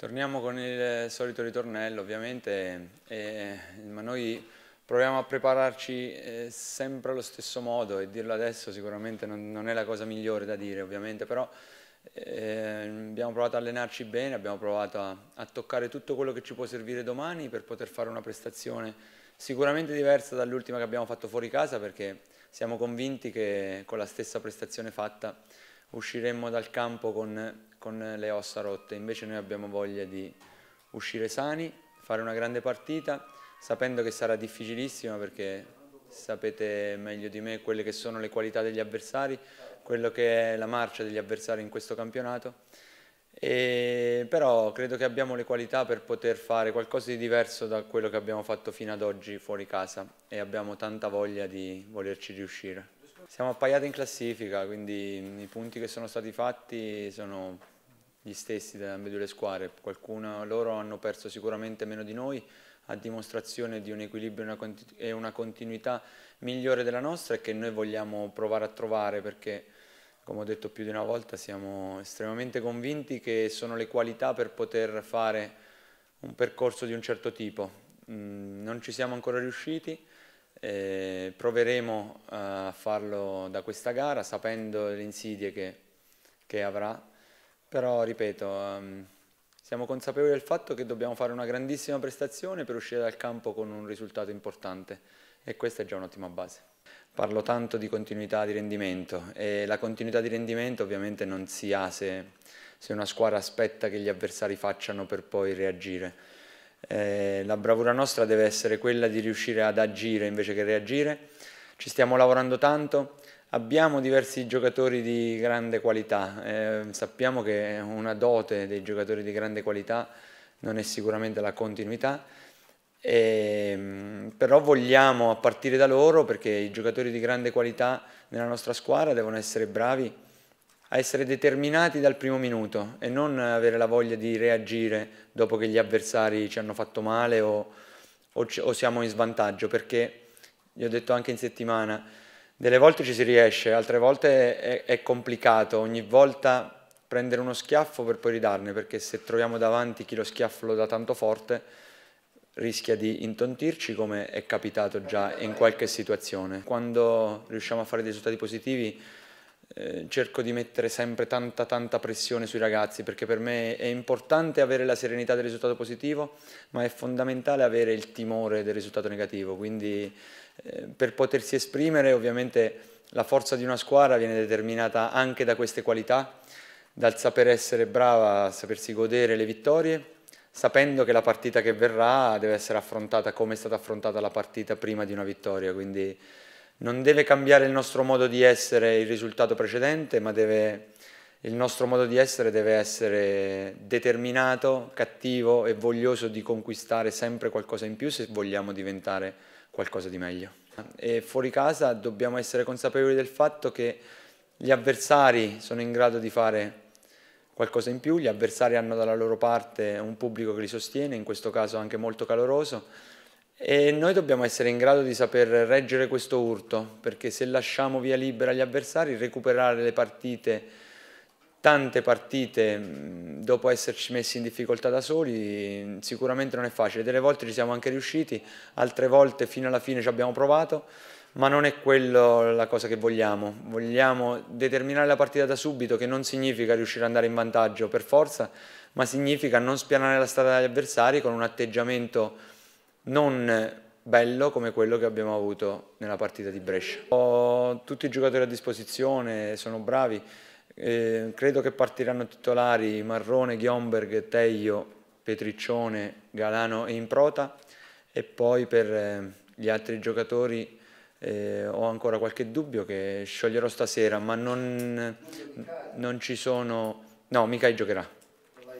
Torniamo con il solito ritornello ovviamente, eh, ma noi proviamo a prepararci eh, sempre allo stesso modo e dirlo adesso sicuramente non, non è la cosa migliore da dire ovviamente, però eh, abbiamo provato a allenarci bene, abbiamo provato a, a, toccare tutto quello che ci può servire domani per poter fare una prestazione sicuramente diversa dall'ultima che abbiamo fatto fuori casa perché siamo convinti che con la stessa prestazione fatta usciremmo dal campo con, con le ossa rotte, invece noi abbiamo voglia di uscire sani, fare una grande partita, sapendo che sarà difficilissima perché sapete meglio di me quelle che sono le qualità degli avversari, quello che è la marcia degli avversari in questo campionato, e, però credo che abbiamo le qualità per poter fare qualcosa di diverso da quello che abbiamo fatto fino ad oggi fuori casa e abbiamo tanta voglia di volerci riuscire. Siamo appaiati in classifica, quindi i punti che sono stati fatti sono gli stessi da ambedue le squadre. Qualcuno, loro hanno perso sicuramente meno di noi, a dimostrazione di un equilibrio e una continuità migliore della nostra e che noi vogliamo provare a trovare perché, come ho detto più di una volta, siamo estremamente convinti che sono le qualità per poter fare un percorso di un certo tipo. Mm, non ci siamo ancora riusciti, eh, proveremo eh, a farlo da questa gara sapendo le insidie che, che avrà, però ripeto, um, siamo consapevoli del fatto che dobbiamo fare una grandissima prestazione per uscire dal campo con un risultato importante e questa è già un'ottima base. Parlo tanto di continuità di rendimento e la continuità di rendimento ovviamente non si ha se, se una squadra aspetta che gli avversari facciano per poi reagire eh, la bravura nostra deve essere quella di riuscire ad agire invece che reagire. Ci stiamo lavorando tanto, abbiamo diversi giocatori di grande qualità, eh, sappiamo che una dote dei giocatori di grande qualità non è sicuramente la continuità, e, ehm, però vogliamo a partire da loro perché i giocatori di grande qualità nella nostra squadra devono essere bravi a essere determinati dal primo minuto e non avere la voglia di reagire dopo che gli avversari ci hanno fatto male o, o, o siamo in svantaggio, perché, gli ho detto anche in settimana, delle volte ci si riesce, altre volte è, è complicato, ogni volta prendere uno schiaffo per poi ridarne, perché se troviamo davanti chi lo schiaffo lo dà tanto forte, rischia di intontirci come è capitato già in qualche situazione. Quando riusciamo a fare dei risultati positivi eh, cerco di mettere sempre tanta tanta pressione sui ragazzi perché per me è importante avere la serenità del risultato positivo ma è fondamentale avere il timore del risultato negativo quindi eh, per potersi esprimere ovviamente la forza di una squadra viene determinata anche da queste qualità dal saper essere brava, sapersi godere le vittorie sapendo che la partita che verrà deve essere affrontata come è stata affrontata la partita prima di una vittoria quindi non deve cambiare il nostro modo di essere il risultato precedente, ma deve, il nostro modo di essere deve essere determinato, cattivo e voglioso di conquistare sempre qualcosa in più se vogliamo diventare qualcosa di meglio. E fuori casa dobbiamo essere consapevoli del fatto che gli avversari sono in grado di fare qualcosa in più, gli avversari hanno dalla loro parte un pubblico che li sostiene, in questo caso anche molto caloroso, e noi dobbiamo essere in grado di saper reggere questo urto, perché se lasciamo via libera gli avversari, recuperare le partite, tante partite, mm, dopo esserci messi in difficoltà da soli, sicuramente non è facile. Delle volte ci siamo anche riusciti, altre volte fino alla fine ci abbiamo provato, ma non è quella la cosa che vogliamo. Vogliamo determinare la partita da subito, che non significa riuscire ad andare in vantaggio per forza, ma significa non spianare la strada agli avversari con un atteggiamento non bello come quello che abbiamo avuto nella partita di Brescia. Ho tutti i giocatori a disposizione, sono bravi, eh, credo che partiranno titolari Marrone, Gionberg, Teglio, Petriccione, Galano e Improta e poi per eh, gli altri giocatori eh, ho ancora qualche dubbio che scioglierò stasera, ma non, non ci sono... No, Micai giocherà.